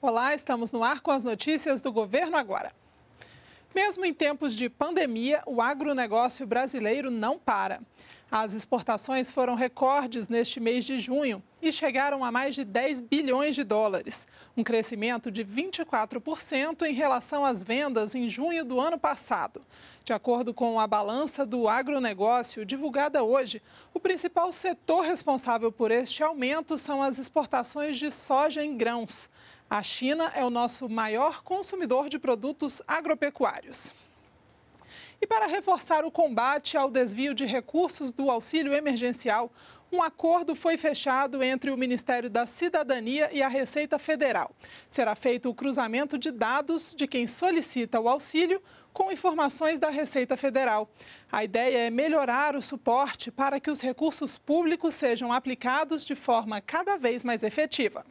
Olá, estamos no ar com as notícias do governo agora. Mesmo em tempos de pandemia, o agronegócio brasileiro não para. As exportações foram recordes neste mês de junho e chegaram a mais de 10 bilhões de dólares, um crescimento de 24% em relação às vendas em junho do ano passado. De acordo com a balança do agronegócio divulgada hoje, o principal setor responsável por este aumento são as exportações de soja em grãos. A China é o nosso maior consumidor de produtos agropecuários. E para reforçar o combate ao desvio de recursos do auxílio emergencial, um acordo foi fechado entre o Ministério da Cidadania e a Receita Federal. Será feito o cruzamento de dados de quem solicita o auxílio com informações da Receita Federal. A ideia é melhorar o suporte para que os recursos públicos sejam aplicados de forma cada vez mais efetiva.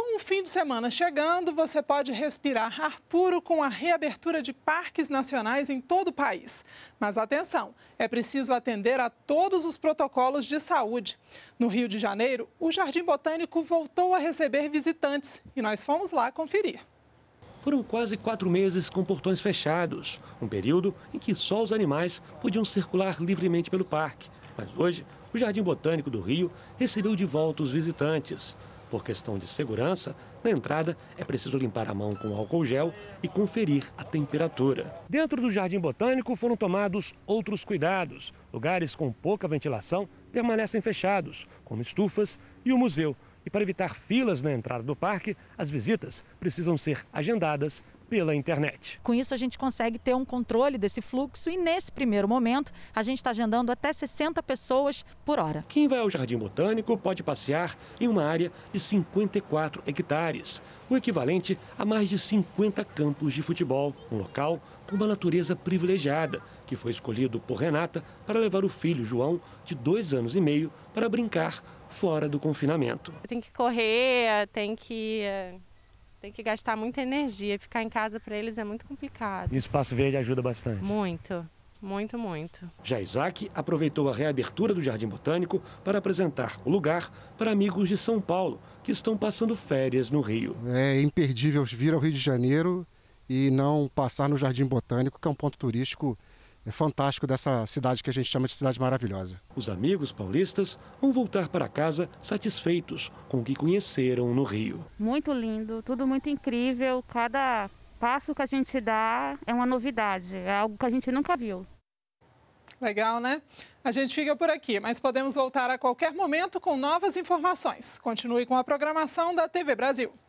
Com o fim de semana chegando, você pode respirar ar puro com a reabertura de parques nacionais em todo o país. Mas atenção, é preciso atender a todos os protocolos de saúde. No Rio de Janeiro, o Jardim Botânico voltou a receber visitantes e nós fomos lá conferir. Foram quase quatro meses com portões fechados, um período em que só os animais podiam circular livremente pelo parque. Mas hoje, o Jardim Botânico do Rio recebeu de volta os visitantes. Por questão de segurança, na entrada é preciso limpar a mão com álcool gel e conferir a temperatura. Dentro do Jardim Botânico foram tomados outros cuidados. Lugares com pouca ventilação permanecem fechados, como estufas e o museu. E para evitar filas na entrada do parque, as visitas precisam ser agendadas pela internet. Com isso, a gente consegue ter um controle desse fluxo e, nesse primeiro momento, a gente está agendando até 60 pessoas por hora. Quem vai ao Jardim Botânico pode passear em uma área de 54 hectares, o equivalente a mais de 50 campos de futebol, um local com uma natureza privilegiada, que foi escolhido por Renata para levar o filho João, de dois anos e meio, para brincar fora do confinamento. Tem que correr, tem que eh, tem que gastar muita energia. Ficar em casa para eles é muito complicado. E o espaço verde ajuda bastante. Muito. Muito, muito. Já Isaac aproveitou a reabertura do Jardim Botânico para apresentar o lugar para amigos de São Paulo que estão passando férias no Rio. É imperdível vir ao Rio de Janeiro e não passar no Jardim Botânico, que é um ponto turístico é fantástico dessa cidade que a gente chama de cidade maravilhosa. Os amigos paulistas vão voltar para casa satisfeitos com o que conheceram no Rio. Muito lindo, tudo muito incrível. Cada passo que a gente dá é uma novidade, é algo que a gente nunca viu. Legal, né? A gente fica por aqui, mas podemos voltar a qualquer momento com novas informações. Continue com a programação da TV Brasil.